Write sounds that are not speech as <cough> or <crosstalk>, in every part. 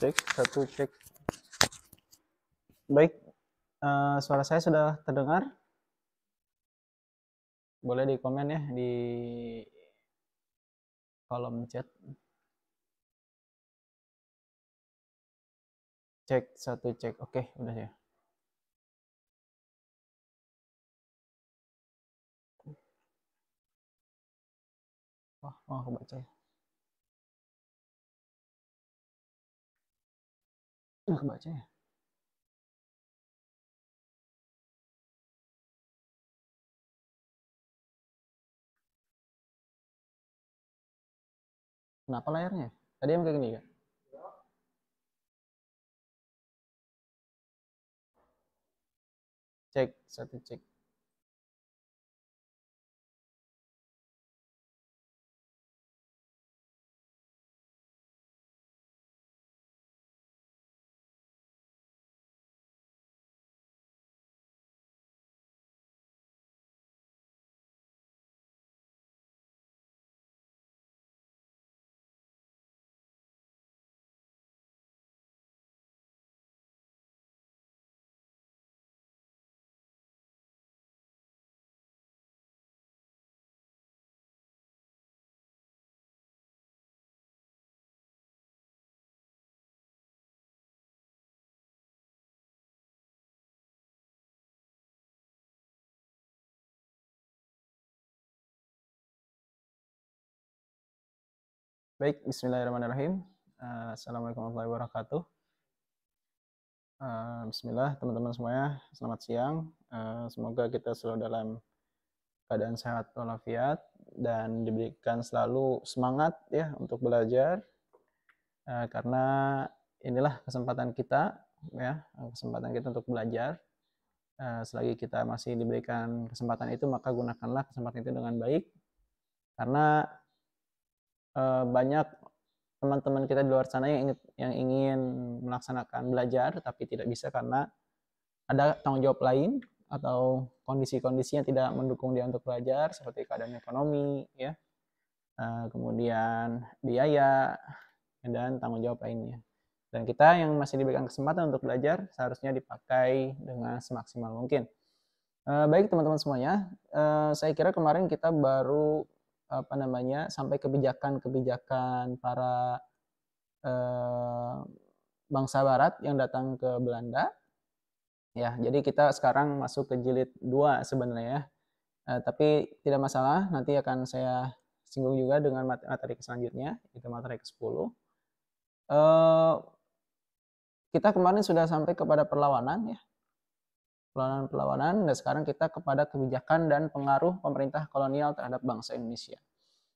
cek satu cek baik uh, suara saya sudah terdengar boleh di komen ya di kolom chat cek satu cek oke udah ya wah oh, aku kebaca ya nggak kebaca ya Kenapa layarnya? Tadi yang kayak gini kan? Cek, satu cek. Baik, bismillahirrahmanirrahim. Uh, Assalamualaikum warahmatullahi wabarakatuh. Uh, Bismillah, teman-teman semuanya, selamat siang. Uh, semoga kita selalu dalam keadaan sehat walafiat dan diberikan selalu semangat ya untuk belajar uh, karena inilah kesempatan kita ya kesempatan kita untuk belajar uh, selagi kita masih diberikan kesempatan itu maka gunakanlah kesempatan itu dengan baik karena uh, banyak teman-teman kita di luar sana yang ingin, yang ingin melaksanakan belajar tapi tidak bisa karena ada tanggung jawab lain atau kondisi-kondisi yang tidak mendukung dia untuk belajar seperti keadaan ekonomi ya uh, kemudian biaya dan tanggung jawab lainnya dan kita yang masih diberikan kesempatan untuk belajar seharusnya dipakai dengan semaksimal mungkin eh, baik teman-teman semuanya saya kira kemarin kita baru apa namanya sampai kebijakan-kebijakan para eh, bangsa barat yang datang ke Belanda ya jadi kita sekarang masuk ke jilid 2 sebenarnya ya. eh, tapi tidak masalah nanti akan saya singgung juga dengan materi selanjutnya itu materi ke-10 eh, kita kemarin sudah sampai kepada perlawanan ya perlawanan-perlawanan dan sekarang kita kepada kebijakan dan pengaruh pemerintah kolonial terhadap bangsa Indonesia.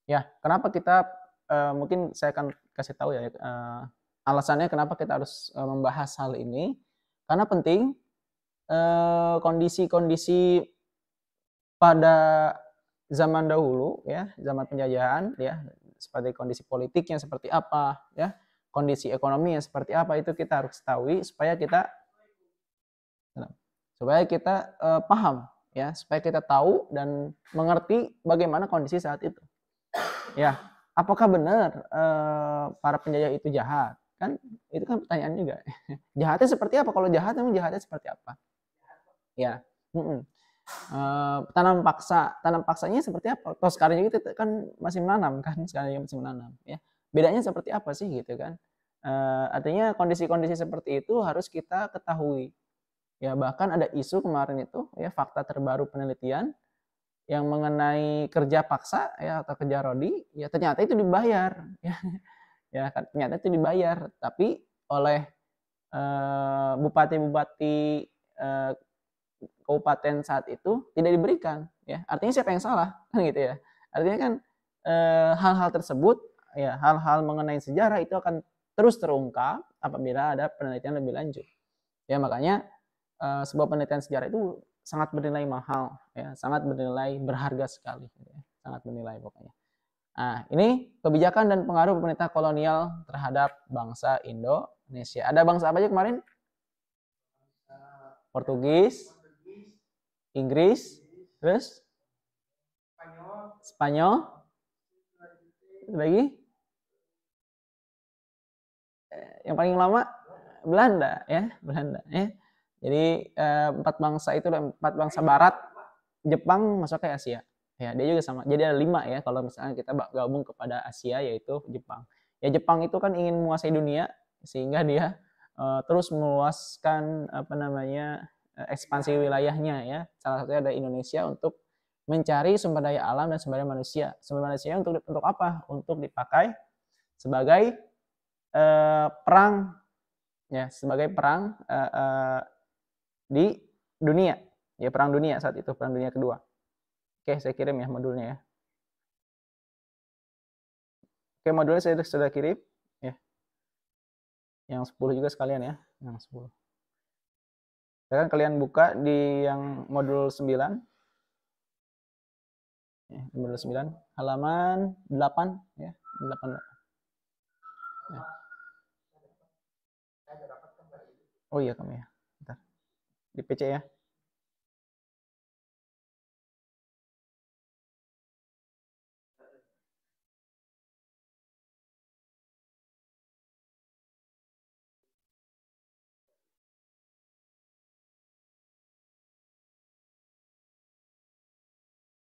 Ya, kenapa kita uh, mungkin saya akan kasih tahu ya uh, alasannya kenapa kita harus uh, membahas hal ini karena penting kondisi-kondisi pada zaman dahulu ya, zaman penjajahan ya, seperti kondisi politiknya seperti apa ya, kondisi ekonominya seperti apa itu kita harus ketahui supaya kita supaya kita uh, paham ya supaya kita tahu dan mengerti bagaimana kondisi saat itu ya apakah benar uh, para penjajah itu jahat kan itu kan pertanyaan juga <laughs> jahatnya seperti apa kalau jahat memang jahatnya seperti apa ya mm -mm. Uh, tanam paksa tanam paksanya seperti apa kalau sekarang kita kan masih menanam kan sekarang masih menanam ya bedanya seperti apa sih gitu kan uh, artinya kondisi-kondisi seperti itu harus kita ketahui Ya, bahkan ada isu kemarin itu ya fakta terbaru penelitian yang mengenai kerja paksa ya atau kerja rodi, ya ternyata itu dibayar. <laughs> Ya, ya kan, ternyata itu dibayar, tapi oleh eh, bupati-bupati eh, kabupaten saat itu tidak diberikan ya artinya siapa yang salah <laughs> kan gitu ya artinya kan eh, hal-hal tersebut ya hal-hal mengenai sejarah itu akan terus terungkap apabila ada penelitian lebih lanjut ya makanya Eh, sebuah penelitian sejarah itu sangat bernilai mahal, ya, sangat bernilai berharga sekali, gitu ya, sangat bernilai pokoknya. Nah, ini kebijakan dan pengaruh pemerintah kolonial terhadap bangsa Indonesia. Ada bangsa apa aja kemarin? Portugis, Inggris, terus Spanyol, lagi eh, yang paling lama Belanda ya, Belanda ya. Jadi eh, empat bangsa itu empat bangsa Barat, Jepang masuk ke Asia. Ya, dia juga sama. Jadi ada lima ya kalau misalnya kita gabung kepada Asia yaitu Jepang. Ya Jepang itu kan ingin menguasai dunia sehingga dia uh, terus meluaskan apa namanya eh, ekspansi wilayahnya ya. Salah satunya ada Indonesia untuk mencari sumber daya alam dan sumber daya manusia. Sumber daya manusia untuk untuk apa? Untuk dipakai sebagai uh, perang ya, sebagai perang uh, di dunia ya perang dunia saat itu perang dunia kedua oke saya kirim ya modulnya ya oke modulnya saya sudah kirim ya yang 10 juga sekalian ya yang 10 Sekarang ya kalian buka di yang modul 9 ya, modul 9 halaman 8 ya 8 ya. oh iya kami ya di PC ya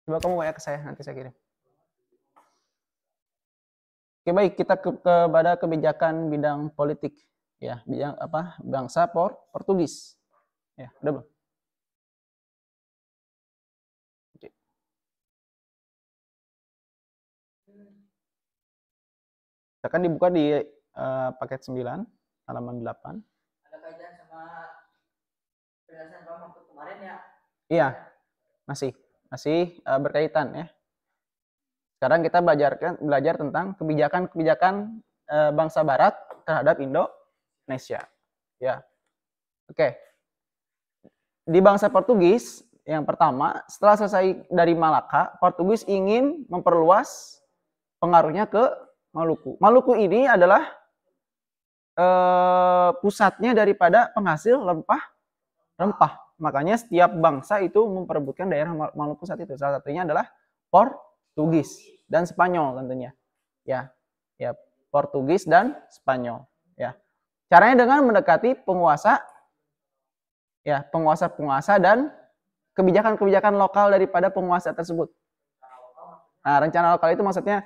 Coba kamu WA ke saya, nanti saya kirim. Oke baik, kita ke, kepada kebijakan bidang politik ya, bidang apa? Bangsa Por Portugis. Ya, udah belum? Oke. Misalkan dibuka di uh, paket 9, halaman 8. Ada kaitan sama penjelasan Bang kemarin ya? Iya, masih. Masih uh, berkaitan ya. Sekarang kita belajarkan belajar tentang kebijakan-kebijakan uh, bangsa barat terhadap Indonesia. Ya. Oke. Okay di bangsa Portugis yang pertama, setelah selesai dari Malaka, Portugis ingin memperluas pengaruhnya ke Maluku. Maluku ini adalah eh, pusatnya daripada penghasil rempah rempah. Makanya setiap bangsa itu memperebutkan daerah Maluku saat itu. Salah satunya adalah Portugis dan Spanyol tentunya. Ya, ya Portugis dan Spanyol. Ya, caranya dengan mendekati penguasa ya penguasa-penguasa dan kebijakan-kebijakan lokal daripada penguasa tersebut. Nah, rencana lokal itu maksudnya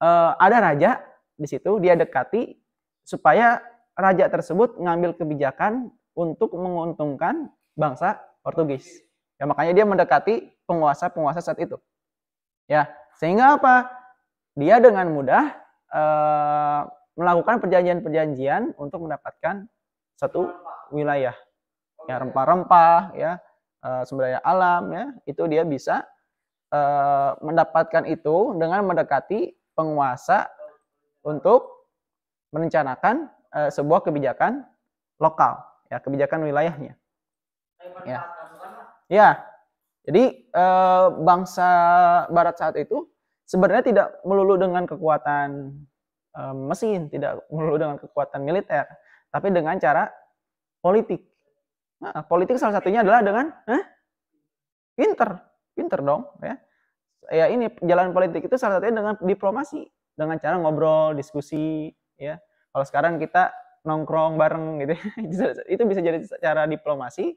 eh, ada raja di situ dia dekati supaya raja tersebut ngambil kebijakan untuk menguntungkan bangsa Portugis. Ya makanya dia mendekati penguasa-penguasa saat itu. Ya, sehingga apa? Dia dengan mudah eh, melakukan perjanjian-perjanjian untuk mendapatkan satu wilayah ya rempah-rempah ya uh, sumber daya alam ya itu dia bisa uh, mendapatkan itu dengan mendekati penguasa untuk merencanakan uh, sebuah kebijakan lokal ya kebijakan wilayahnya ya ya jadi uh, bangsa Barat saat itu sebenarnya tidak melulu dengan kekuatan uh, mesin, tidak melulu dengan kekuatan militer, tapi dengan cara politik. Nah, politik salah satunya adalah dengan eh, pinter, pinter dong ya. Ya ini jalan politik itu salah satunya dengan diplomasi, dengan cara ngobrol, diskusi ya. Kalau sekarang kita nongkrong bareng gitu <laughs> itu bisa jadi cara diplomasi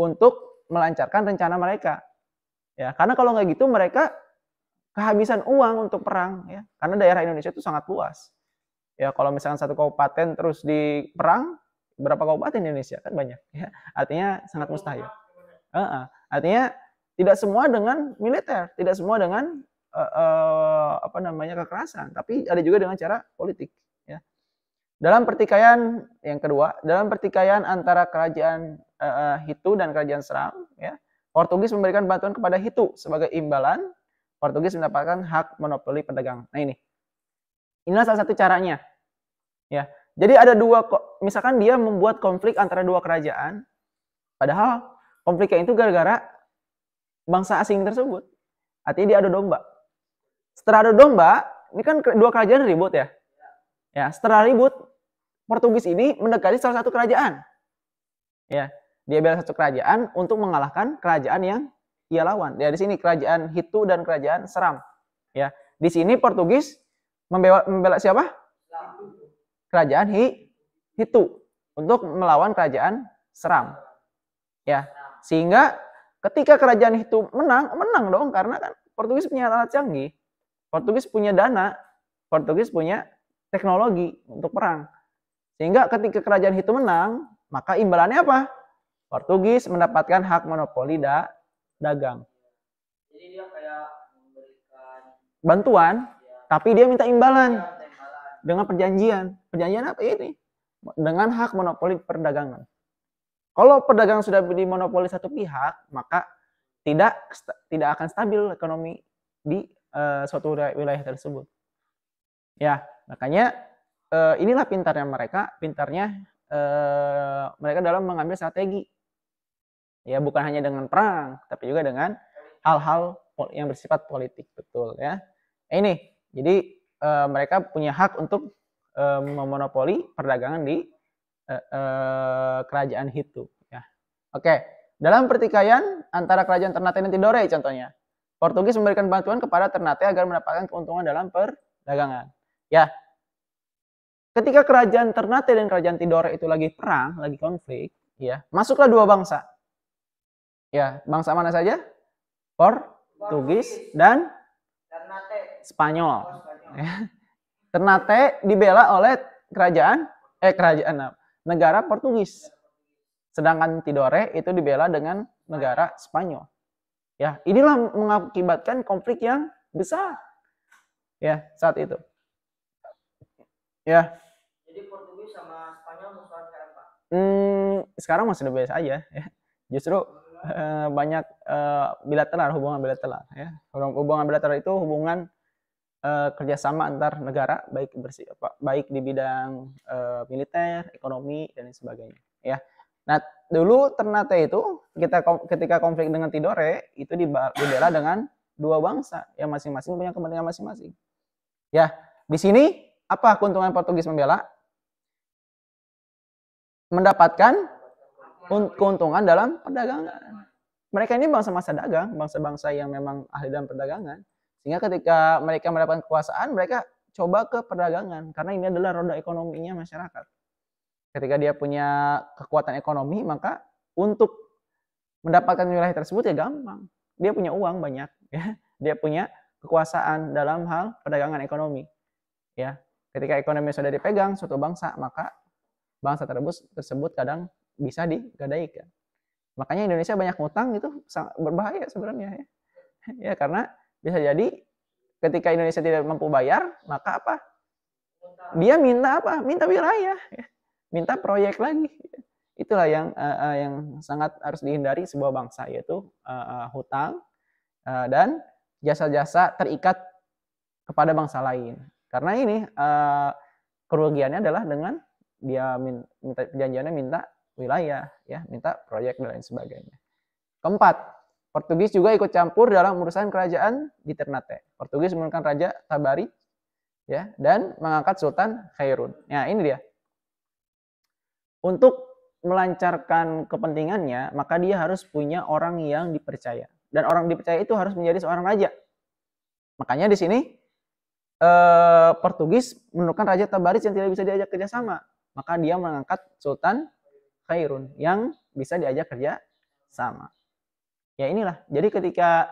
untuk melancarkan rencana mereka ya karena kalau nggak gitu mereka kehabisan uang untuk perang ya karena daerah Indonesia itu sangat luas ya kalau misalkan satu kabupaten terus di perang berapa kabupaten Indonesia kan banyak ya artinya sangat mustahil uh -uh. artinya tidak semua dengan militer tidak semua dengan uh, uh, apa namanya kekerasan tapi ada juga dengan cara politik ya dalam pertikaian yang kedua dalam pertikaian antara kerajaan uh, Hitu dan kerajaan Seram ya Portugis memberikan bantuan kepada Hitu sebagai imbalan Portugis mendapatkan hak monopoli pedagang nah ini inilah salah satu caranya ya jadi ada dua, misalkan dia membuat konflik antara dua kerajaan, padahal konfliknya itu gara-gara bangsa asing tersebut. Artinya dia ada domba. Setelah ada domba, ini kan dua kerajaan ribut ya. Ya, setelah ribut, Portugis ini mendekati salah satu kerajaan. Ya, dia bela satu kerajaan untuk mengalahkan kerajaan yang ia lawan. Ya, di sini kerajaan Hitu dan kerajaan Seram. Ya, di sini Portugis membela, membela siapa? kerajaan Hi, Hitu untuk melawan kerajaan Seram. Ya, sehingga ketika kerajaan Hitu menang, menang dong karena kan Portugis punya alat canggih. Portugis punya dana, Portugis punya teknologi untuk perang. Sehingga ketika kerajaan Hitu menang, maka imbalannya apa? Portugis mendapatkan hak monopoli da dagang. Jadi dia kayak bantuan, ya. tapi dia minta imbalan. Ya, dengan perjanjian. Perjanjian apa ini? Dengan hak monopoli perdagangan. Kalau perdagangan sudah dimonopoli satu pihak, maka tidak tidak akan stabil ekonomi di uh, suatu wilayah tersebut. Ya, makanya uh, inilah pintarnya mereka, pintarnya uh, mereka dalam mengambil strategi. Ya, bukan hanya dengan perang, tapi juga dengan hal-hal yang bersifat politik, betul ya. Ini, jadi uh, mereka punya hak untuk uh, memonopoli perdagangan di uh, uh, kerajaan Hitu. Ya. Oke, dalam pertikaian antara kerajaan Ternate dan Tidore contohnya, Portugis memberikan bantuan kepada Ternate agar mendapatkan keuntungan dalam perdagangan. Ya, ketika kerajaan Ternate dan kerajaan Tidore itu lagi perang, lagi konflik, ya masuklah dua bangsa. Ya, bangsa mana saja? Portugis dan Spanyol. Ya. Ternate dibela oleh kerajaan eh kerajaan nah, negara Portugis. Sedangkan Tidore itu dibela dengan negara Spanyol. Ya, inilah mengakibatkan konflik yang besar. Ya, saat itu. Ya. Jadi Portugis sama Spanyol musuhan sekarang, Pak? Hmm, sekarang masih udah biasa aja ya. Justru eh, banyak eh, bilateral hubungan bilateral ya. Hubungan bilateral itu hubungan uh, kerjasama antar negara baik bersih baik di bidang uh, militer, ekonomi dan sebagainya ya. Nah, dulu Ternate itu kita ketika konflik dengan Tidore itu dibela dengan dua bangsa yang masing-masing punya kepentingan masing-masing. Ya, di sini apa keuntungan Portugis membela? Mendapatkan keuntungan dalam perdagangan. Mereka ini bangsa-bangsa dagang, bangsa-bangsa yang memang ahli dalam perdagangan. Sehingga ketika mereka mendapatkan kekuasaan, mereka coba ke perdagangan karena ini adalah roda ekonominya masyarakat. Ketika dia punya kekuatan ekonomi, maka untuk mendapatkan wilayah tersebut ya gampang. Dia punya uang banyak, ya. Dia punya kekuasaan dalam hal perdagangan ekonomi. Ya, ketika ekonomi sudah dipegang suatu bangsa, maka bangsa tersebut tersebut kadang bisa digadaikan. Makanya Indonesia banyak ngutang itu sangat berbahaya sebenarnya ya. Ya karena bisa jadi ketika Indonesia tidak mampu bayar, maka apa? Dia minta apa? Minta wilayah, ya. minta proyek lagi. Itulah yang uh, uh, yang sangat harus dihindari sebuah bangsa yaitu uh, uh, hutang uh, dan jasa-jasa terikat kepada bangsa lain. Karena ini uh, kerugiannya adalah dengan dia minta perjanjiannya minta wilayah ya, minta proyek dan lain sebagainya. Keempat, Portugis juga ikut campur dalam urusan kerajaan di Ternate. Portugis menurunkan Raja Tabari ya dan mengangkat Sultan Khairun. Nah, ini dia. Untuk melancarkan kepentingannya, maka dia harus punya orang yang dipercaya. Dan orang dipercaya itu harus menjadi seorang raja. Makanya di sini eh, Portugis menurunkan Raja Tabaris yang tidak bisa diajak kerjasama. Maka dia mengangkat Sultan Khairun yang bisa diajak kerja sama ya inilah jadi ketika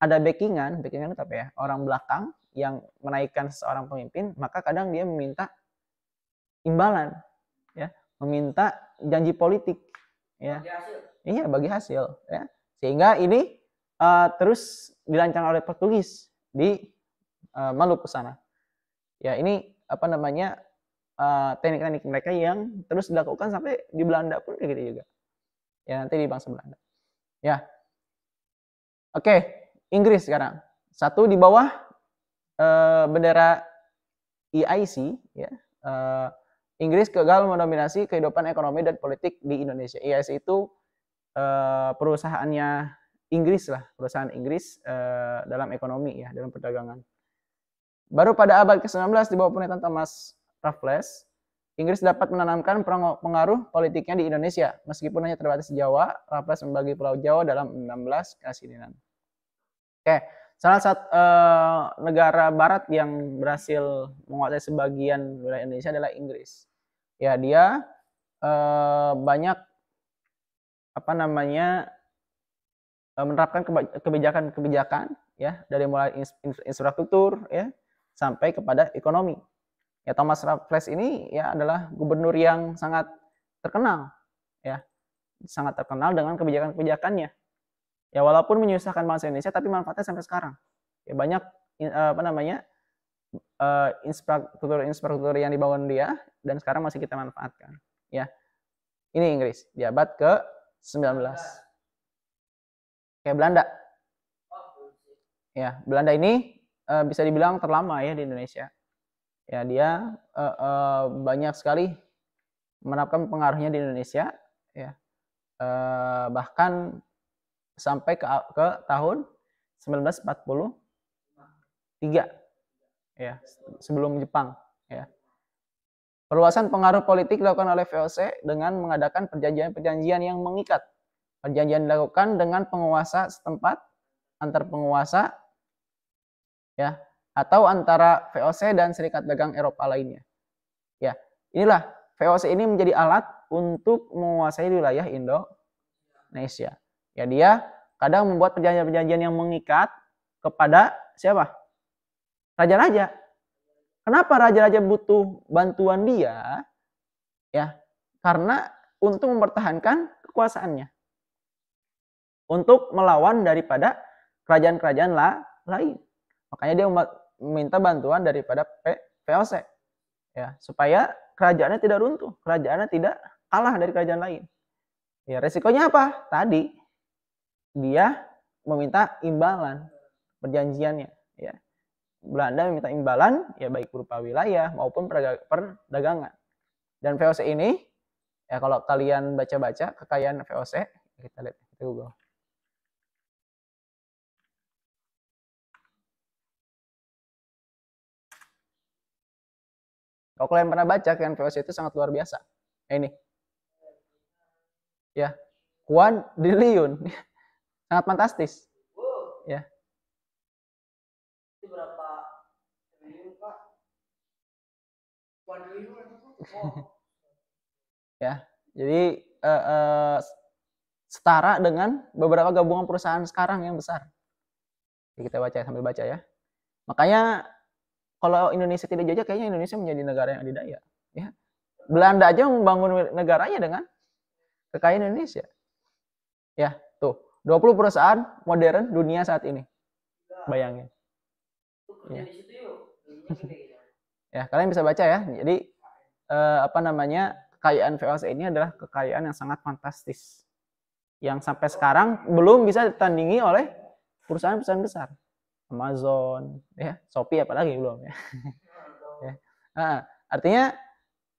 ada backingan backingan itu apa ya orang belakang yang menaikkan seorang pemimpin maka kadang dia meminta imbalan ya meminta janji politik ya bagi hasil. iya bagi hasil ya sehingga ini uh, terus dilancang oleh Portugis di uh, Maluku sana ya ini apa namanya eh, teknik-teknik uh, mereka yang terus dilakukan sampai di Belanda pun kayak gitu juga ya nanti di bangsa Belanda ya Oke, Inggris sekarang. Satu di bawah uh, bendera EIC, ya. Uh, Inggris gagal mendominasi kehidupan ekonomi dan politik di Indonesia. EIC itu uh, perusahaannya Inggris lah, perusahaan Inggris uh, dalam ekonomi ya, dalam perdagangan. Baru pada abad ke-19 di bawah pemerintahan Thomas Raffles, Inggris dapat menanamkan pengaruh politiknya di Indonesia, meskipun hanya terbatas di Jawa, Raffles membagi Pulau Jawa dalam 16 kasidinan. Oke, salah satu e, eh, negara barat yang berhasil menguasai sebagian wilayah Indonesia adalah Inggris. Ya, dia e, banyak apa namanya e, menerapkan kebijakan-kebijakan ya dari mulai infrastruktur ya sampai kepada ekonomi Ya Thomas Raffles ini ya adalah gubernur yang sangat terkenal ya. Sangat terkenal dengan kebijakan-kebijakannya. Ya walaupun menyusahkan bangsa Indonesia tapi manfaatnya sampai sekarang. Ya banyak eh, apa namanya? infrastruktur-infrastruktur eh, yang dibangun dia dan sekarang masih kita manfaatkan ya. Ini Inggris di abad ke-19. Kayak Belanda. Ya, Belanda ini eh, bisa dibilang terlama ya di Indonesia ya dia uh, uh, banyak sekali menerapkan pengaruhnya di Indonesia ya uh, bahkan sampai ke, ke tahun 1943 ya sebelum Jepang ya perluasan pengaruh politik dilakukan oleh VOC dengan mengadakan perjanjian-perjanjian yang mengikat perjanjian dilakukan dengan penguasa setempat antar penguasa ya atau antara VOC dan serikat dagang Eropa lainnya. Ya, inilah VOC ini menjadi alat untuk menguasai wilayah Indonesia. Ya, dia kadang membuat perjanjian-perjanjian yang mengikat kepada siapa? Raja-raja. Kenapa raja-raja butuh bantuan dia? Ya, karena untuk mempertahankan kekuasaannya. Untuk melawan daripada kerajaan-kerajaan lain. Makanya dia minta bantuan daripada P, VOC ya supaya kerajaannya tidak runtuh, kerajaannya tidak kalah dari kerajaan lain. Ya, resikonya apa? Tadi dia meminta imbalan perjanjiannya, ya. Belanda meminta imbalan ya baik berupa wilayah maupun perdagangan. Dan VOC ini ya kalau kalian baca-baca kekayaan VOC ya, kita lihat di Google. Kalau kalian pernah baca Ken VOC itu sangat luar biasa. Nah, ini. Ya. Kuan Diliun. <laughs> sangat fantastis. Ya. <laughs> ya. Jadi uh, uh, setara dengan beberapa gabungan perusahaan sekarang yang besar. Jadi kita baca ya, sambil baca ya. Makanya kalau Indonesia tidak jajah, kayaknya Indonesia menjadi negara yang adidaya. Ya. Belanda aja membangun negaranya dengan kekayaan Indonesia. Ya, tuh. 20 perusahaan modern dunia saat ini. Bayangin. Ya. <laughs> ya, kalian bisa baca ya. Jadi eh, apa namanya? Kekayaan VOC ini adalah kekayaan yang sangat fantastis. Yang sampai sekarang belum bisa ditandingi oleh perusahaan-perusahaan besar. Amazon, ya, Shopee apalagi belum ya. <laughs> ya. Nah, artinya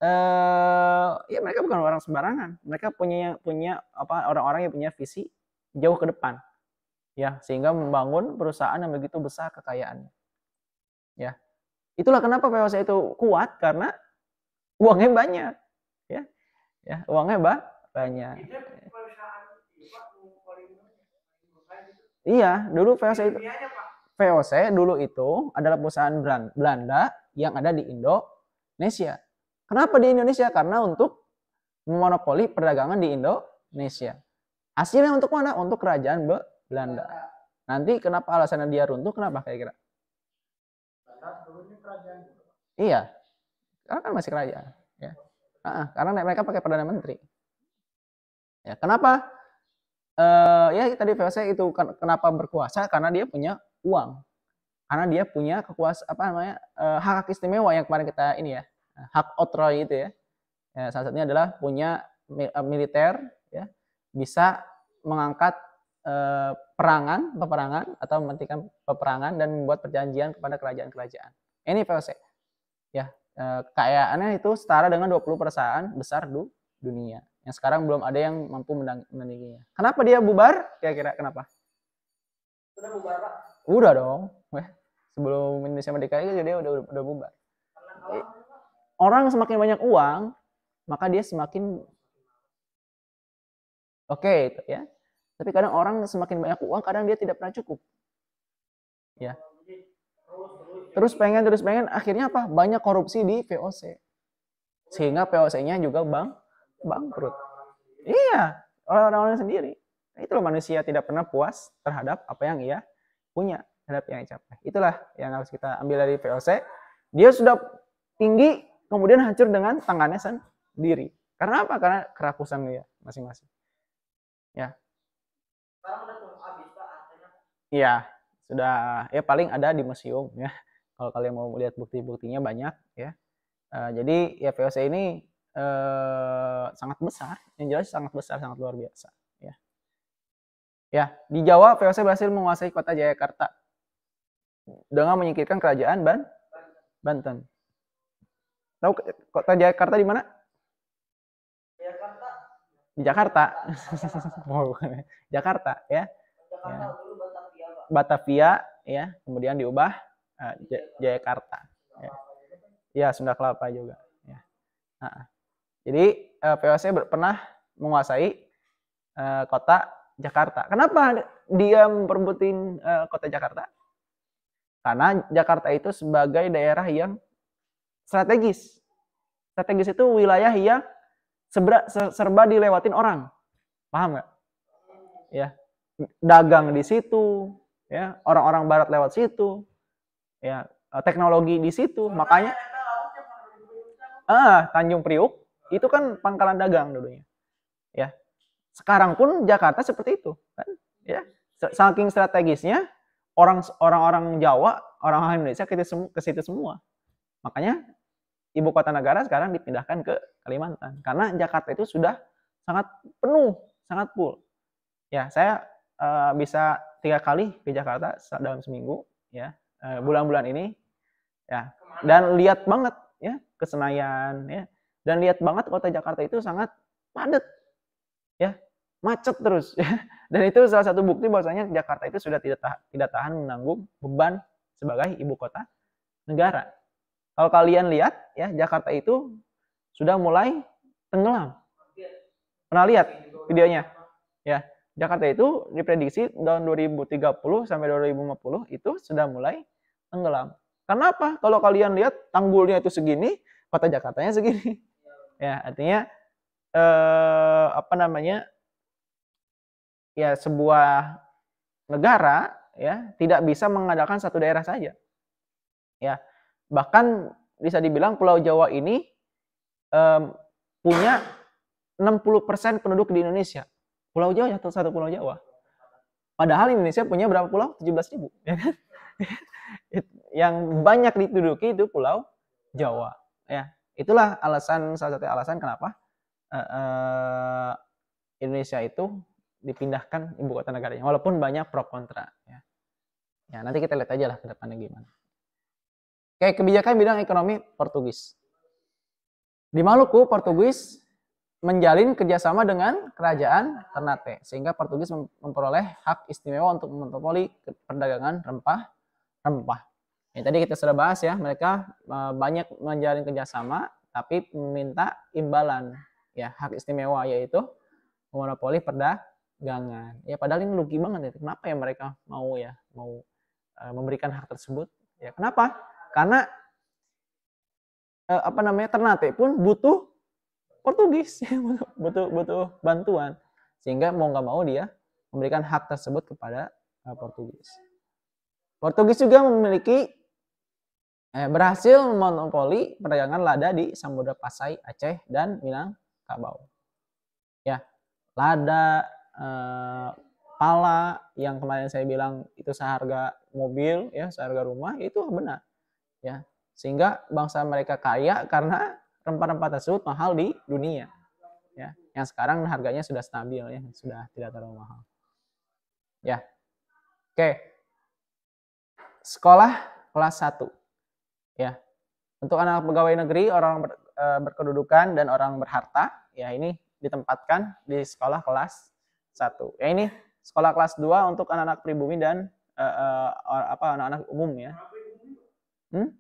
eh, ya mereka bukan orang sembarangan. Mereka punya punya apa orang-orang yang punya visi jauh ke depan. Ya, sehingga membangun perusahaan yang begitu besar kekayaannya. Ya. Itulah kenapa PwC itu kuat karena uangnya banyak. Ya. Ya, uangnya ba banyak. Iya, dulu PwC itu. Iya, VOC dulu itu adalah perusahaan Belanda yang ada di Indonesia. Kenapa di Indonesia? Karena untuk monopoli perdagangan di Indonesia. Hasilnya untuk mana? Untuk kerajaan Belanda. Nanti kenapa alasannya dia runtuh? Kenapa kira-kira? Iya, karena kan masih kerajaan. Ya. Uh-uh, karena mereka pakai perdana menteri. Ya, kenapa? Uh, ya tadi VOC itu kan kenapa berkuasa? Karena dia punya uang karena dia punya kekuasaan apa namanya eh, hak hak istimewa yang kemarin kita ini ya eh, hak otroy itu ya. ya salah satunya adalah punya eh, militer ya bisa mengangkat eh, perangan peperangan atau menghentikan peperangan dan membuat perjanjian kepada kerajaan-kerajaan ini VOC ya kekayaannya itu setara dengan 20 perusahaan besar du dunia yang sekarang belum ada yang mampu menandinginya kenapa dia bubar kira-kira kenapa sudah bubar pak Udah dong. sebelum Indonesia Merdeka itu dia udah udah, udah bubar. Iya. Orang semakin banyak uang, maka dia semakin oke okay, gitu ya. Tapi kadang orang semakin banyak uang, kadang dia tidak pernah cukup. Ya. Terus pengen, terus pengen, akhirnya apa? Banyak korupsi di VOC. Sehingga VOC-nya juga bang bangkrut. Iya, orang-orang sendiri. itu loh manusia tidak pernah puas terhadap apa yang ia punya terhadap yang dicapai. Itulah yang harus kita ambil dari VOC. Dia sudah tinggi, kemudian hancur dengan tangannya sendiri. Karena apa? Karena kerakusan dia masing-masing. Ya. Iya, sudah ya paling ada di museum ya. Kalau kalian mau melihat bukti-buktinya banyak ya. Uh, jadi ya VOC ini uh, sangat besar, yang jelas sangat besar, sangat luar biasa. Ya, di Jawa VOC berhasil menguasai kota Jayakarta dengan menyingkirkan kerajaan Ban Banten. Tahu kota Jayakarta di mana? Jakarta. Di Jakarta. <laughs> oh, Jakarta ya. Jakarta ya. dulu Batavia, Batavia ya, kemudian diubah uh, Jayakarta. Ya. ya, Sunda Kelapa juga ya. Nah, jadi uh, eh, POC pernah menguasai uh, kota Jakarta. Kenapa dia memperbutin uh, kota Jakarta? Karena Jakarta itu sebagai daerah yang strategis. Strategis itu wilayah yang sebera, serba dilewatin orang. Paham nggak? Ya, dagang di situ, ya orang-orang Barat lewat situ, ya eh, teknologi di situ. Makanya, ah Tanjung Priuk itu kan pangkalan dagang dulunya, ya sekarang pun Jakarta seperti itu, kan? Ya, saking strategisnya orang orang-orang Jawa, orang-orang Indonesia ke situ, ke situ semua. Makanya ibu kota negara sekarang dipindahkan ke Kalimantan karena Jakarta itu sudah sangat penuh, sangat full. Ya, saya uh, bisa tiga kali ke Jakarta dalam seminggu, ya eh, bulan-bulan uh, ini, ya. Dan lihat banget ya kesenayan ya. Dan lihat banget kota Jakarta itu sangat padat macet terus. <laughs> Dan itu salah satu bukti bahwasanya Jakarta itu sudah tidak tahan, tidak tahan menanggung beban sebagai ibu kota negara. Kalau kalian lihat ya Jakarta itu sudah mulai tenggelam. Pernah lihat videonya? Ya, Jakarta itu diprediksi tahun 2030 sampai 2050 itu sudah mulai tenggelam. Kenapa? Kalau kalian lihat tanggulnya itu segini, kota Jakartanya segini. <laughs> Ya, artinya eh, apa namanya? ya sebuah negara ya tidak bisa mengadakan satu daerah saja. Ya, bahkan bisa dibilang Pulau Jawa ini um, punya 60% penduduk di Indonesia. Pulau Jawa ya, satu Pulau Jawa. Padahal Indonesia punya berapa pulau? 17 ribu. Ya kan? <laughs> yang banyak dituduki itu Pulau Jawa. Ya, itulah alasan salah satu alasan kenapa uh, uh, Indonesia itu dipindahkan ibu kota negaranya walaupun banyak pro kontra ya. ya nanti kita lihat aja lah ke depannya gimana oke kebijakan bidang ekonomi Portugis di Maluku Portugis menjalin kerjasama dengan kerajaan Ternate sehingga Portugis memperoleh hak istimewa untuk memonopoli perdagangan rempah-rempah. Ya, tadi kita sudah bahas ya mereka e, banyak menjalin kerjasama tapi meminta imbalan ya hak istimewa yaitu monopoli perdagangan gangan ya padahal ini rugi banget ya kenapa ya mereka mau ya mau e, memberikan hak tersebut ya kenapa karena e, apa namanya Ternate pun butuh Portugis <laughs> butuh, butuh bantuan sehingga mau nggak mau dia memberikan hak tersebut kepada e, Portugis Portugis juga memiliki eh, berhasil memonopoli perdagangan lada di Samudra Pasai Aceh dan Minangkabau ya lada uh, pala yang kemarin saya bilang itu seharga mobil ya seharga rumah itu benar ya sehingga bangsa mereka kaya karena rempah-rempah tersebut mahal di dunia ya yang sekarang harganya sudah stabil ya sudah tidak terlalu mahal ya oke sekolah kelas 1 ya untuk anak pegawai negeri orang ber, e, berkedudukan dan orang berharta ya ini ditempatkan di sekolah kelas satu. Ya ini sekolah kelas 2 untuk anak-anak pribumi dan uh, uh, apa anak-anak umum ya. Hmm?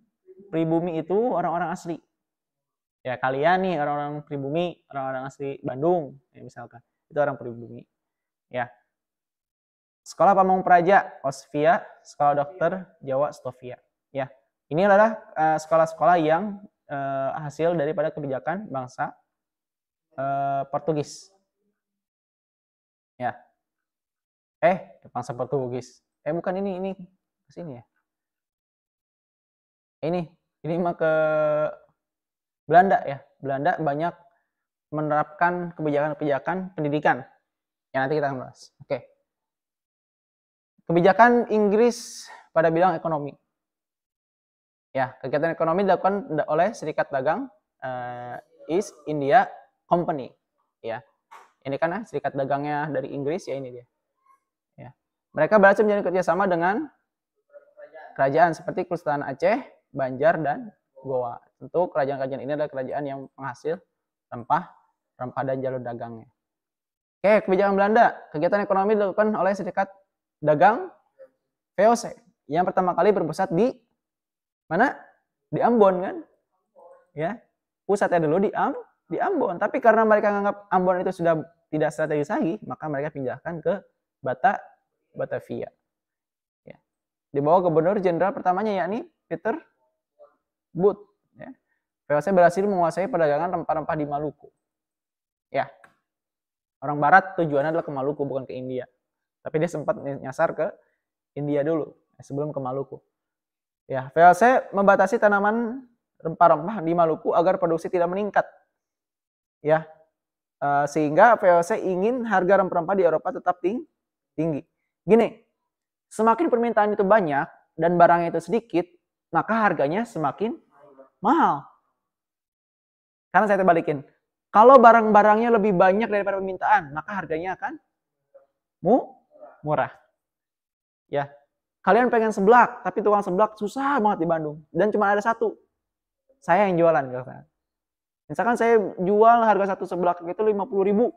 Pribumi itu orang-orang asli. Ya kalian nih orang-orang pribumi, orang-orang asli Bandung ya misalkan. Itu orang pribumi. Ya. Sekolah Pamong Praja, Osvia, Sekolah Dokter Jawa Stovia. Ya. Ini adalah eh, sekolah-sekolah yang hasil daripada kebijakan bangsa Portugis ya eh depan Portugis eh bukan ini ini ke sini ya ini ini mah ke Belanda ya Belanda banyak menerapkan kebijakan-kebijakan pendidikan yang nanti kita akan bahas oke kebijakan Inggris pada bidang ekonomi ya kegiatan ekonomi dilakukan oleh Serikat Dagang uh, East India Company ya ini kan ah, serikat dagangnya dari Inggris ya ini dia. Ya. Mereka berhasil menjadi kerjasama dengan kerajaan seperti Kesultanan Aceh, Banjar, dan Goa. Tentu kerajaan-kerajaan ini adalah kerajaan yang menghasil rempah, rempah dan jalur dagangnya. Oke, kebijakan Belanda. Kegiatan ekonomi dilakukan oleh serikat dagang VOC yang pertama kali berpusat di mana? Di Ambon kan? Ya, pusatnya dulu di Am di Ambon. Tapi karena mereka menganggap Ambon itu sudah tidak strategis lagi, maka mereka pindahkan ke Bata, Batavia. Ya. Di bawah gubernur jenderal pertamanya yakni Peter Booth. Ya. VOC berhasil menguasai perdagangan rempah-rempah di Maluku. Ya, orang Barat tujuannya adalah ke Maluku bukan ke India. Tapi dia sempat nyasar ke India dulu sebelum ke Maluku. Ya, VOC membatasi tanaman rempah-rempah di Maluku agar produksi tidak meningkat ya uh, sehingga VOC ingin harga rempah-rempah di Eropa tetap ting tinggi. Gini, semakin permintaan itu banyak dan barangnya itu sedikit, maka harganya semakin mahal. Karena saya terbalikin. Kalau barang-barangnya lebih banyak daripada permintaan, maka harganya akan mu murah. Ya. Kalian pengen seblak, tapi tukang seblak susah banget di Bandung dan cuma ada satu. Saya yang jualan, kata Misalkan saya jual harga satu sebelah itu 50 ribu.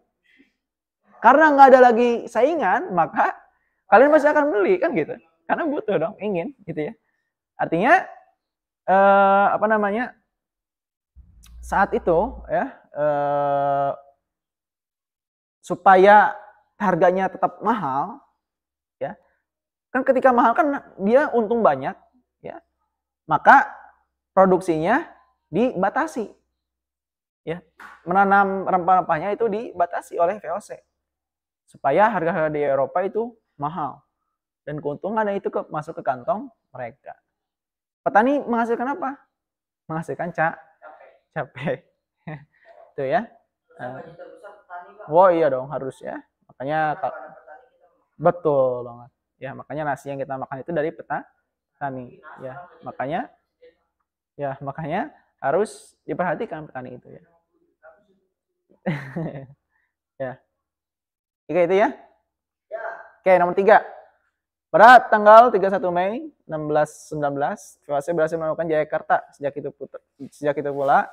Karena nggak ada lagi saingan, maka kalian pasti akan beli kan gitu. Karena butuh dong, ingin gitu ya. Artinya eh, apa namanya? Saat itu ya eh, supaya harganya tetap mahal ya. Kan ketika mahal kan dia untung banyak ya. Maka produksinya dibatasi ya menanam rempah-rempahnya itu dibatasi oleh VOC supaya harga-harga di Eropa itu mahal dan keuntungannya itu ke, masuk ke kantong mereka. Petani menghasilkan apa? Menghasilkan ca capek. Itu <laughs> ya. Uh, oh iya dong harus ya. Makanya betul banget. Ya, makanya nasi yang kita makan itu dari petani. Ya, makanya ya, makanya harus diperhatikan petani itu ya. <laughs> ya. tiga itu ya. ya. Oke nomor tiga. Pada tanggal 31 Mei 1619, VOC e berhasil menemukan Jayakarta. Sejak itu, sejak itu pula,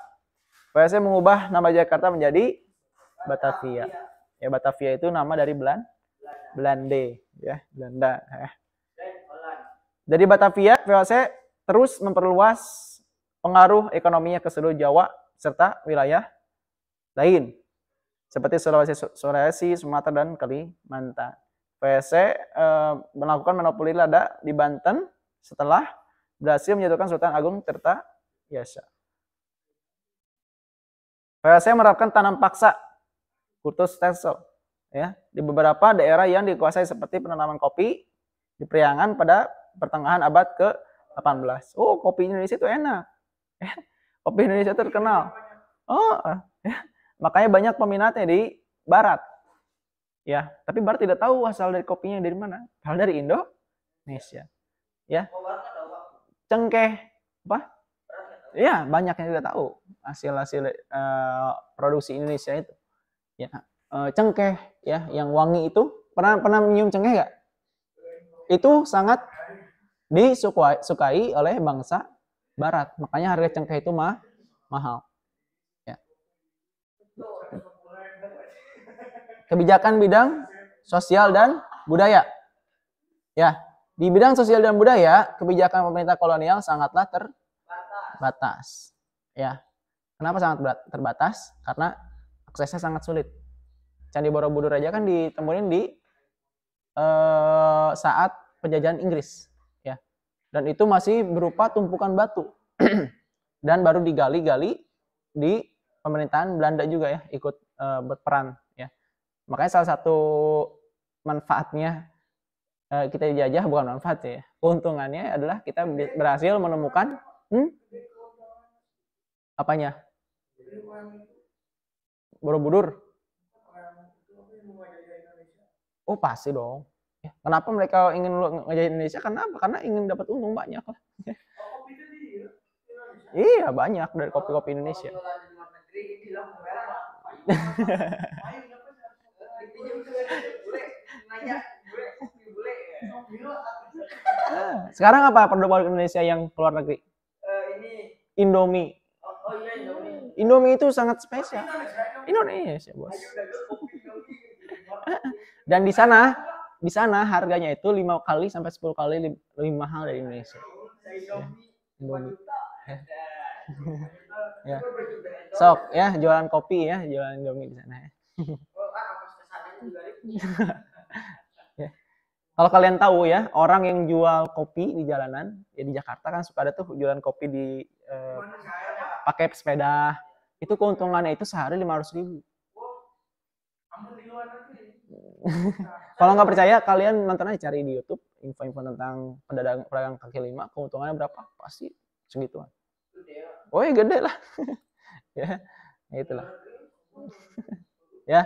VOC e mengubah nama Jakarta menjadi Batavia. Ya Batavia itu nama dari Belan Belanda. ya Belanda. Ya. Jadi Batavia, VOC e terus memperluas pengaruh ekonominya ke seluruh Jawa serta wilayah lain seperti Sulawesi, Sulawesi Sumatera, dan Kalimantan. PSC e, eh, melakukan monopoli lada di Banten setelah berhasil menjatuhkan Sultan Agung Tirta Yasa. PSC menerapkan tanam paksa, kurtus stencil, ya, di beberapa daerah yang dikuasai seperti penanaman kopi di Priangan pada pertengahan abad ke-18. Oh, kopi Indonesia itu enak. <laughs> Kopi Indonesia terkenal. Oh, ah, ya. Makanya banyak peminatnya di barat. Ya, tapi barat tidak tahu asal dari kopinya dari mana. asal dari Indonesia. Ya. Oh, cengkeh apa? Ya, banyak yang tidak tahu hasil-hasil uh, produksi Indonesia itu. Ya, uh, cengkeh ya yang wangi itu pernah pernah nyium cengkeh nggak? Itu sangat disukai oleh bangsa barat. Makanya harga cengkeh itu mah mahal. kebijakan bidang sosial dan budaya. Ya, di bidang sosial dan budaya, kebijakan pemerintah kolonial sangatlah terbatas. Ya. Kenapa sangat terbatas? Karena aksesnya sangat sulit. Candi Borobudur aja kan ditemuin di eh, saat penjajahan Inggris, ya. Dan itu masih berupa tumpukan batu. <clears throat> dan baru digali-gali di pemerintahan Belanda juga ya ikut eh, berperan Makanya salah satu manfaatnya eh, kita dijajah bukan manfaat ya. Keuntungannya adalah kita berhasil menemukan hmm? apanya? Borobudur. Oh pasti dong. Ya, kenapa mereka ingin ngejajah Indonesia? Kenapa? Karena ingin dapat untung banyak lah. iya banyak dari kopi-kopi Indonesia. <laughs> <laughs> Sekarang apa produk-produk Indonesia yang keluar negeri? Uh, ini Indomie. Oh, oh iya Indomie. Indomie itu sangat spesial. Oh, Indonesia, Indonesia, Bos. <laughs> Dan di sana di sana harganya itu 5 kali sampai 10 kali lebih mahal dari Indonesia. Indomie. Eh. <laughs> ya. Sok ya jualan kopi ya, jualan Indomie di sana ya. Ya. Kalau kalian tahu ya, orang yang jual kopi di jalanan, ya di Jakarta kan suka ada tuh jualan kopi di eh, pakai sepeda. Itu keuntungannya itu sehari lima ratus ribu. <laughs> Kalau nggak percaya, kalian nonton aja cari di YouTube info-info tentang pedagang pedagang kaki lima, keuntungannya berapa? Pasti segituan. ya gede lah. <laughs> Ya, ya, itulah. <laughs> ya.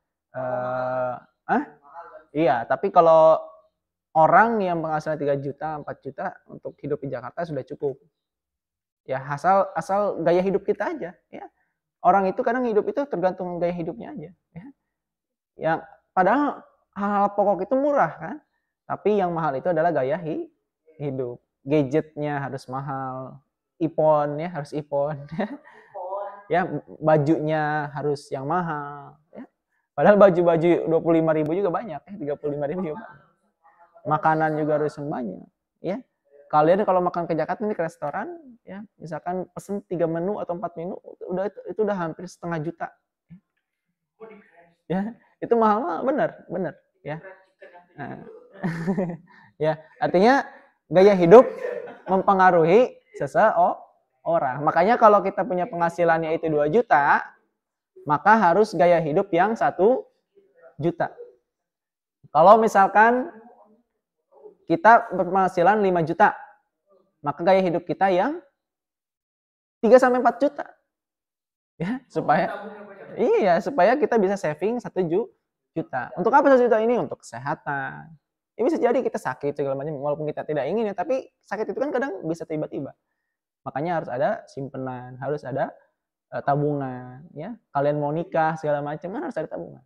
Uh, ah? Iya, tapi kalau orang yang penghasilan 3 juta, 4 juta untuk hidup di Jakarta sudah cukup. Ya, asal asal gaya hidup kita aja, ya. Orang itu kadang hidup itu tergantung gaya hidupnya aja, ya. Yang padahal hal-hal pokok itu murah kan, tapi yang mahal itu adalah gaya hi, hidup. Gadgetnya harus mahal, iPhone ya harus iPhone. <laughs> Ya. ya, bajunya harus yang mahal, ya. Padahal baju-baju 25 ribu juga banyak, eh, 35 ribu juga Makanan juga harus banyak. Ya. Kalian kalau makan ke Jakarta ini ke restoran, ya misalkan pesen tiga menu atau empat menu, udah itu, itu udah hampir setengah juta. Ya, itu mahal mahal bener, bener ya. Nah. <laughs> ya, artinya gaya hidup mempengaruhi seseorang. Makanya kalau kita punya penghasilannya itu 2 juta, maka harus gaya hidup yang satu juta. Kalau misalkan kita berpenghasilan 5 juta, maka gaya hidup kita yang 3 sampai 4 juta. Ya, supaya Iya, supaya kita bisa saving 1 juta. Untuk apa 1 juta ini? Untuk kesehatan. Ini ya, bisa jadi kita sakit segala macam walaupun kita tidak ingin ya, tapi sakit itu kan kadang bisa tiba-tiba. Makanya harus ada simpenan, harus ada Eh, tabungan ya kalian mau nikah segala macam kan harus ada tabungan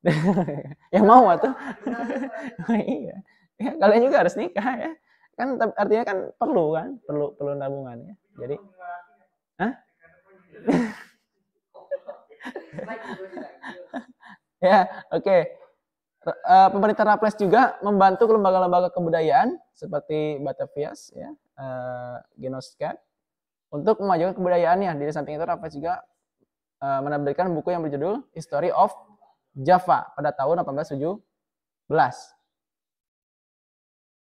<laughs> yang mau atau <laughs> <laughs> iya ya, kalian juga harus nikah ya kan artinya kan perlu kan perlu perlu tabungan ya jadi Hah? ya oke eh, pemerintah raples juga membantu lembaga-lembaga kebudayaan seperti batavia ya uh, untuk memajukan kebudayaannya, di samping itu Rafa juga eh, menampilkan menerbitkan buku yang berjudul History of Java pada tahun 1817.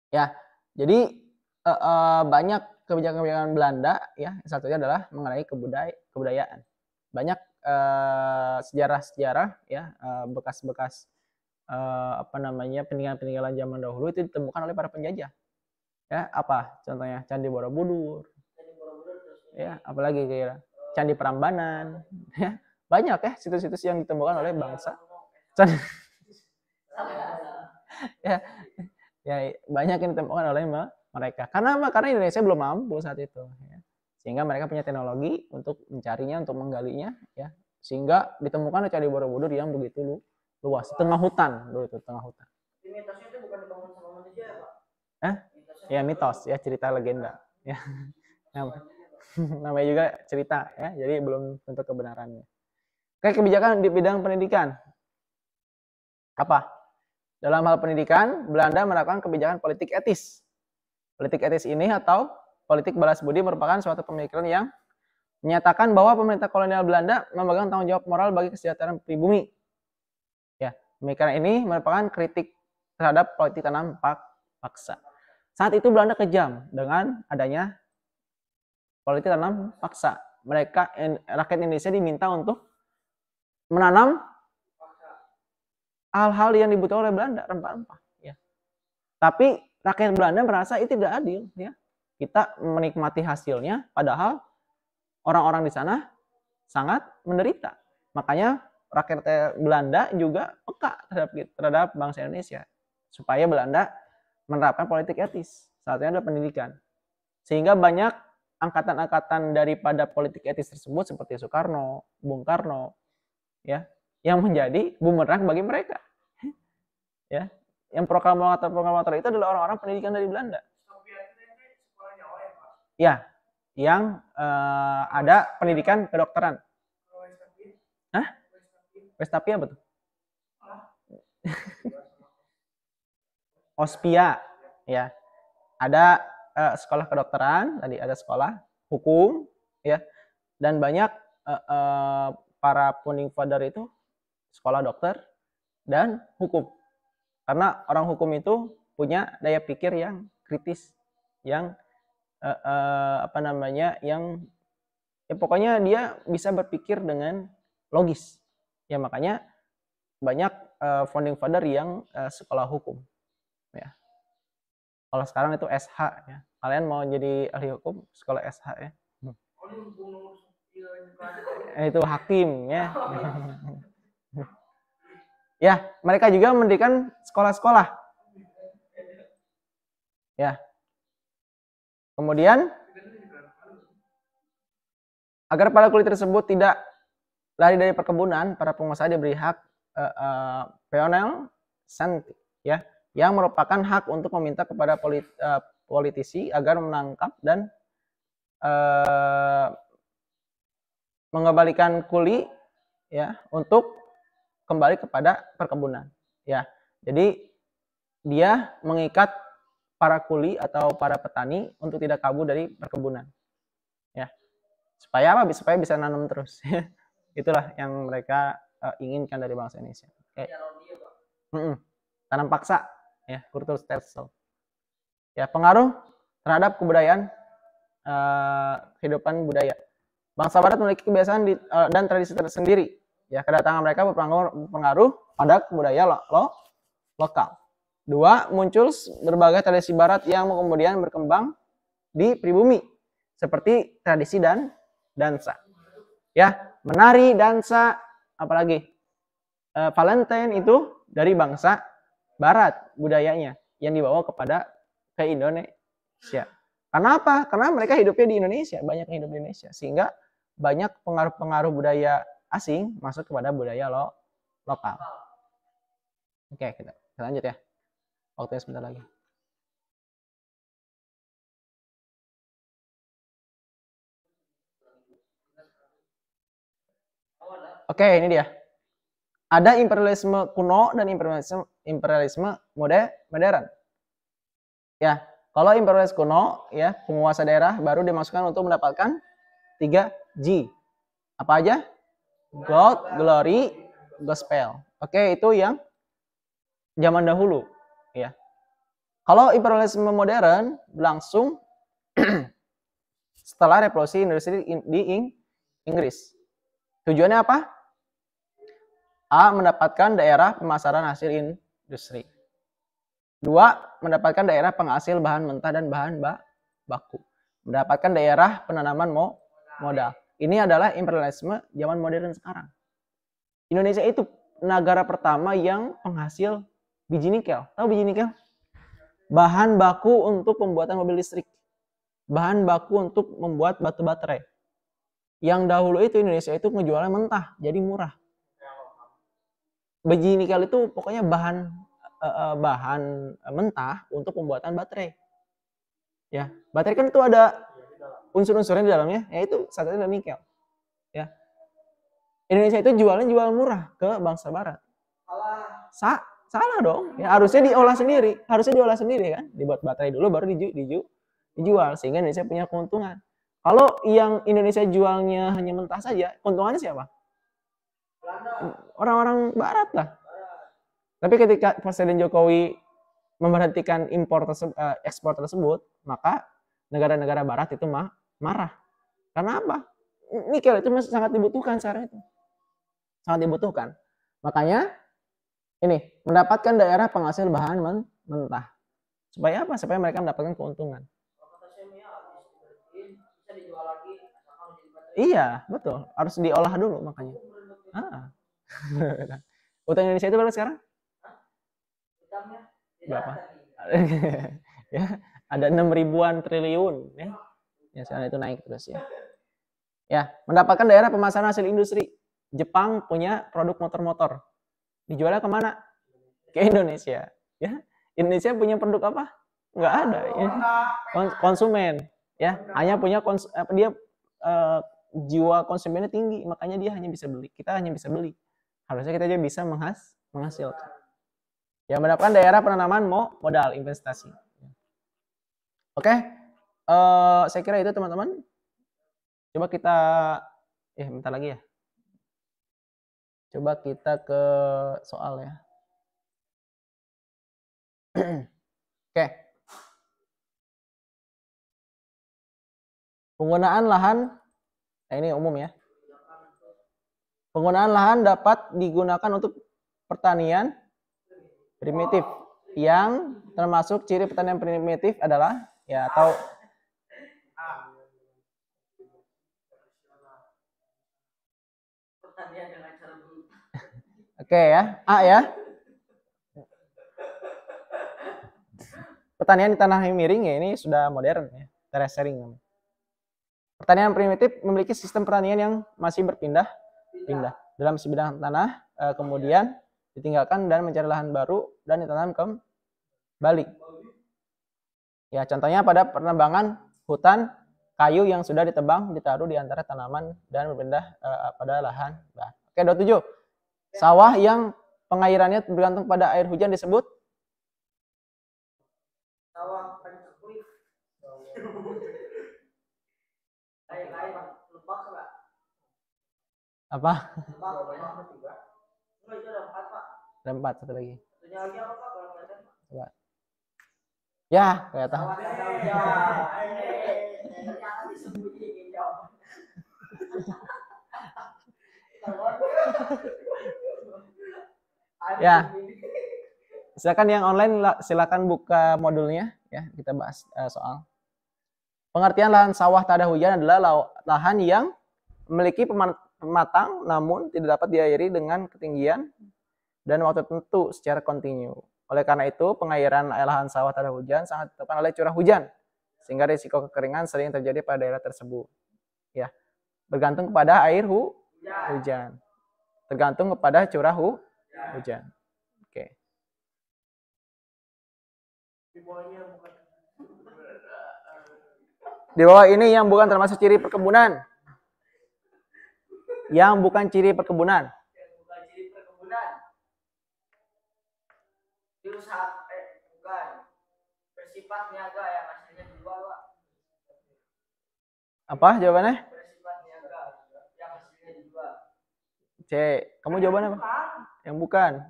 Ya, jadi e, e, banyak kebijakan-kebijakan Belanda ya, satunya adalah mengenai kebudaya kebudayaan. Banyak sejarah-sejarah ya, bekas-bekas apa namanya peninggalan-peninggalan zaman dahulu itu ditemukan oleh para penjajah ya apa contohnya candi borobudur ya apalagi kira Candi Prambanan ya banyak ya situs-situs yang ditemukan oleh bangsa Candi <laughs> ya ya banyak yang ditemukan oleh mereka karena apa karena Indonesia belum mampu saat itu ya. sehingga mereka punya teknologi untuk mencarinya untuk menggalinya ya sehingga ditemukan Candi Borobudur yang begitu lu, luas tengah hutan dulu itu tengah hutan ya mitos ya cerita legenda ya <laughs> namanya juga cerita ya, jadi belum tentu kebenarannya. Oke, kebijakan di bidang pendidikan. Apa? Dalam hal pendidikan, Belanda melakukan kebijakan politik etis. Politik etis ini atau politik balas budi merupakan suatu pemikiran yang menyatakan bahwa pemerintah kolonial Belanda memegang tanggung jawab moral bagi kesejahteraan pribumi. Ya, pemikiran ini merupakan kritik terhadap politik tanam paksa. Saat itu Belanda kejam dengan adanya politik tanam paksa. Mereka rakyat Indonesia diminta untuk menanam hal-hal yang dibutuhkan oleh Belanda, rempah-rempah. Ya. Tapi rakyat Belanda merasa itu tidak adil. Ya. Kita menikmati hasilnya, padahal orang-orang di sana sangat menderita. Makanya rakyat Belanda juga peka terhadap, terhadap bangsa Indonesia. Supaya Belanda menerapkan politik etis. Salah satunya pendidikan. Sehingga banyak angkatan-angkatan daripada politik etis tersebut seperti Soekarno, Bung Karno, ya, yang menjadi bumerang bagi mereka. ya, yang proklamator-proklamator itu adalah orang-orang pendidikan dari Belanda. Ya, yang uh, ada pendidikan kedokteran. Hah? Westapia betul. <laughs> Ospia, ya. Ada uh, sekolah kedokteran, tadi ada sekolah hukum, ya, dan banyak uh, uh, para founding father itu sekolah dokter dan hukum, karena orang hukum itu punya daya pikir yang kritis, yang uh, uh, apa namanya, yang ya pokoknya dia bisa berpikir dengan logis, ya makanya banyak uh, founding father yang uh, sekolah hukum, ya. Kalau sekarang itu SH ya kalian mau jadi ahli hukum sekolah SH ya hmm. itu hakim ya <laughs> ya mereka juga mendirikan sekolah-sekolah ya kemudian agar para kulit tersebut tidak lari dari perkebunan para pengusaha diberi hak uh, uh, peonel ya yang merupakan hak untuk meminta kepada polit, uh, politisi agar menangkap dan uh, mengembalikan kuli ya untuk kembali kepada perkebunan ya. Jadi dia mengikat para kuli atau para petani untuk tidak kabur dari perkebunan. Ya. Supaya apa? Supaya bisa nanam terus. <laughs> Ya. Itulah yang mereka uh, inginkan dari bangsa Indonesia. Okay. Tanam paksa ya, kultur stelsel ya pengaruh terhadap kebudayaan uh, kehidupan budaya bangsa barat memiliki kebiasaan di, uh, dan tradisi tersendiri ya kedatangan mereka berpengaruh pada kebudayaan lo, lo, lokal dua muncul berbagai tradisi barat yang kemudian berkembang di pribumi seperti tradisi dan dansa ya menari dansa apalagi uh, Valentine itu dari bangsa barat budayanya yang dibawa kepada ke Indonesia. Kenapa? Karena mereka hidupnya di Indonesia, banyak yang hidup di Indonesia, sehingga banyak pengaruh-pengaruh budaya asing masuk kepada budaya lo lokal. Oke, kita, lanjut ya. Waktunya sebentar lagi. Oke, ini dia. Ada imperialisme kuno dan imperialisme, imperialisme modern. Ya, kalau imperialis kuno, ya penguasa daerah baru dimasukkan untuk mendapatkan 3G. Apa aja? Gold, glory, gospel. Oke, itu yang zaman dahulu, ya. Kalau imperialisme modern langsung <clears throat> setelah revolusi industri di Inggris. Tujuannya apa? A. Mendapatkan daerah pemasaran hasil industri. Dua, mendapatkan daerah penghasil bahan mentah dan bahan baku. Mendapatkan daerah penanaman mo modal. Ini adalah imperialisme zaman modern sekarang. Indonesia itu negara pertama yang penghasil biji nikel. Tahu biji nikel? Bahan baku untuk pembuatan mobil listrik. Bahan baku untuk membuat batu baterai. Yang dahulu itu Indonesia itu ngejualnya mentah, jadi murah. Biji nikel itu pokoknya bahan Eh, bahan mentah untuk pembuatan baterai. Ya, baterai kan itu ada unsur-unsurnya di dalamnya, yaitu saat dan nikel. Ya. Indonesia itu jualnya jual murah ke bangsa barat. Salah. Sa salah dong. Ya, harusnya diolah sendiri, harusnya diolah sendiri kan. Dibuat baterai dulu baru diju diju dijual sehingga Indonesia punya keuntungan. Kalau yang Indonesia jualnya hanya mentah saja, keuntungannya siapa? Orang-orang barat lah tapi ketika Presiden Jokowi memberhentikan impor tersebut, eh, ekspor tersebut, maka negara-negara Barat itu mah marah. Karena apa? Nikel itu masih sangat dibutuhkan sekarang itu, sangat dibutuhkan. Makanya ini mendapatkan daerah penghasil bahan mentah supaya apa? Supaya mereka mendapatkan keuntungan. Iya, betul. Harus diolah dulu makanya. Ah. <laughs> Utang Indonesia itu berapa sekarang? berapa? <laughs> ya, ada enam ribuan triliun ya. Ya, sekarang itu naik terus ya. Ya, mendapatkan daerah pemasaran hasil industri. Jepang punya produk motor-motor. Dijualnya kemana? Ke Indonesia. Ya, Indonesia punya produk apa? Enggak ada. Ya. Konsumen. Ya, hanya punya kons eh, dia uh, jiwa konsumennya tinggi, makanya dia hanya bisa beli. Kita hanya bisa beli. Harusnya kita aja bisa menghas menghasilkan yang mendapatkan daerah penanaman modal investasi. Oke, okay? uh, eh, saya kira itu teman-teman. Coba kita, eh bentar lagi ya. Coba kita ke soal ya. <clears throat> Oke. Okay. Penggunaan lahan, nah ini umum ya. Penggunaan lahan dapat digunakan untuk pertanian, primitif yang termasuk ciri pertanian primitif adalah ya atau <laughs> Oke okay, ya, A ya. Pertanian di tanah yang miring ya ini sudah modern ya, terasering ya. Pertanian primitif memiliki sistem pertanian yang masih berpindah-pindah dalam sebidang tanah, eh, kemudian ditinggalkan dan mencari lahan baru dan ditanam kembali. Ya, contohnya pada penebangan hutan kayu yang sudah ditebang ditaruh di antara tanaman dan berpindah uh, pada lahan bahan. Oke, 27. Sawah yang pengairannya bergantung pada air hujan disebut sawah Apa? ada empat satu lagi coba ya nggak tahu iya. <laughs> ya silakan yang online silakan buka modulnya ya kita bahas uh, soal pengertian lahan sawah tak hujan adalah lahan yang memiliki pematang namun tidak dapat diairi dengan ketinggian dan waktu tentu secara kontinu. Oleh karena itu, pengairan lahan sawah terhadap hujan sangat ditentukan oleh curah hujan, sehingga risiko kekeringan sering terjadi pada daerah tersebut. Ya, bergantung kepada air hu hujan, tergantung kepada curah hu hujan. Oke. Okay. Di bawah ini yang bukan termasuk ciri perkebunan, yang bukan ciri perkebunan. Apa jawabannya? C. Kamu jawabannya apa? Yang bukan. Ya.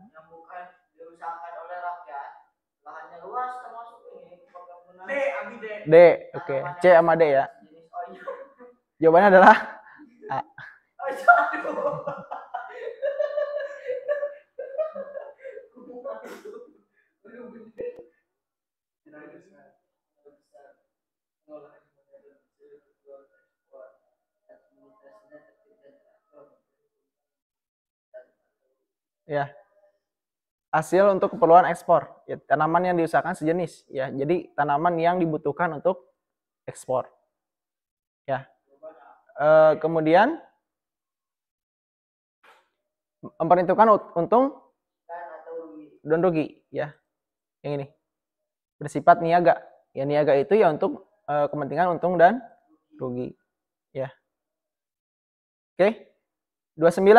D, D. D, oke. Okay. C sama D ya. Jawabannya adalah <laughs> A. ya hasil untuk keperluan ekspor ya, tanaman yang diusahakan sejenis ya jadi tanaman yang dibutuhkan untuk ekspor ya e, kemudian memperhitungkan untung dan rugi ya yang ini bersifat niaga ya niaga itu ya untuk e, kepentingan untung dan rugi ya oke 29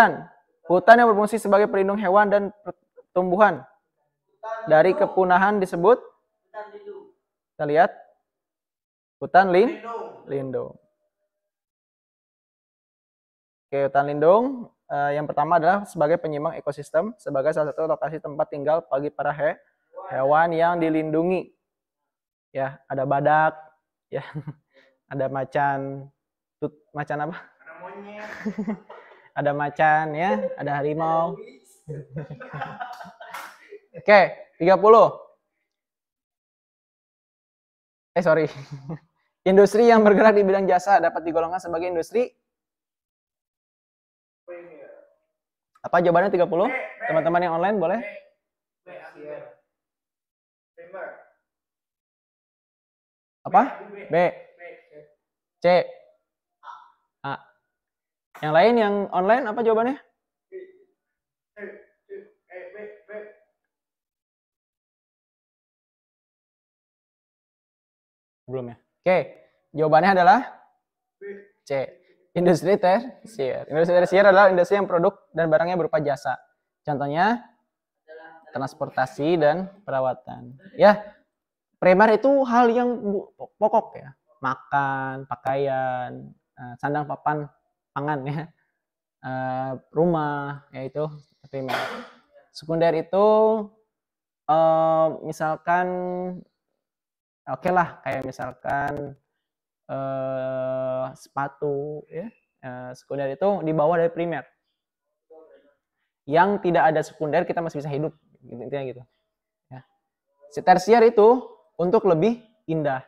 Hutan yang berfungsi sebagai pelindung hewan dan pertumbuhan dari kepunahan disebut kita lihat hutan lin lindung. Oke, hutan lindung eh, yang pertama adalah sebagai penyimbang ekosistem, sebagai salah satu lokasi tempat tinggal bagi para he, hewan yang dilindungi. Ya, ada badak, ya, <laughs> ada macan, tut, macan apa? Ada monyet. <laughs> ada macan ya, ada harimau. Oke, okay, 30. Eh sorry. <laughs> industri yang bergerak di bidang jasa dapat digolongkan sebagai industri Apa jawabannya 30? Teman-teman yang online boleh? Apa? B. C. Yang lain yang online apa jawabannya? Belum ya? Oke, jawabannya adalah C. Industri tersier. Industri tersier adalah industri yang produk dan barangnya berupa jasa. Contohnya transportasi dan perawatan. Ya, primer itu hal yang pokok ya. Makan, pakaian, eh, sandang papan pangan ya uh, rumah yaitu primer sekunder itu uh, misalkan oke okay lah kayak misalkan uh, sepatu ya uh, sekunder itu di bawah dari primer yang tidak ada sekunder kita masih bisa hidup intinya gitu ya si tersier itu untuk lebih indah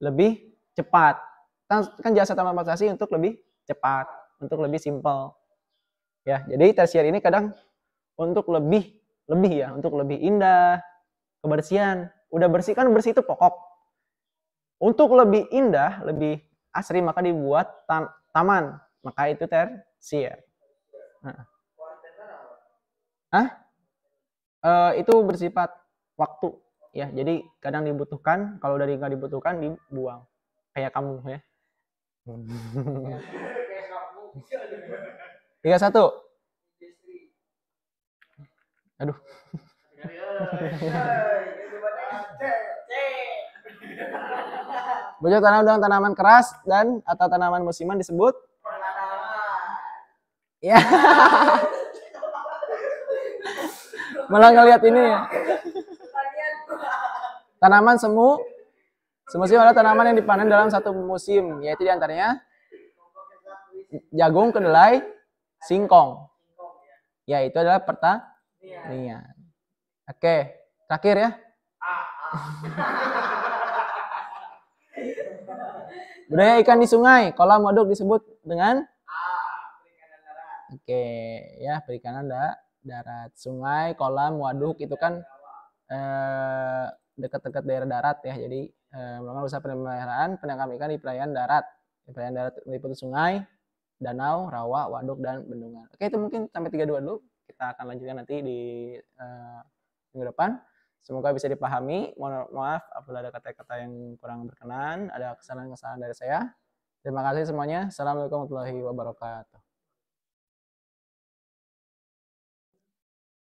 lebih cepat kan, kan jasa transportasi untuk lebih cepat, untuk lebih simpel. Ya, jadi tersier ini kadang untuk lebih lebih ya, untuk lebih indah, kebersihan. Udah bersih kan bersih itu pokok. Untuk lebih indah, lebih asri maka dibuat tam taman. Maka itu tersier. Nah. Hah? E, itu bersifat waktu ya. Jadi kadang dibutuhkan, kalau dari nggak dibutuhkan dibuang. Kayak kamu ya. Tiga <laughs> satu. Aduh. Bocah tanam dengan tanaman keras dan atau tanaman musiman disebut Ya. <laughs> Malah ngelihat ini ya. Tanaman semu Semusim adalah tanaman yang dipanen dalam satu musim, yaitu diantaranya jagung, kedelai, singkong. Ya, itu adalah pertanian. Oke, terakhir ya. <laughs> Budaya ikan di sungai, kolam waduk disebut dengan Oke, ya perikanan da, darat, sungai, kolam, waduk itu kan eh, dekat-dekat daerah darat ya, jadi Eh, melakukan usaha pemeliharaan penangkapan ikan di perairan darat, di perairan darat meliputi sungai, danau, rawa, waduk dan bendungan. Oke, itu mungkin sampai tiga dua dulu. Kita akan lanjutkan nanti di uh, minggu depan. Semoga bisa dipahami. Mohon maaf apabila ada kata-kata yang kurang berkenan, ada kesalahan-kesalahan dari saya. Terima kasih semuanya. Assalamualaikum warahmatullahi wabarakatuh.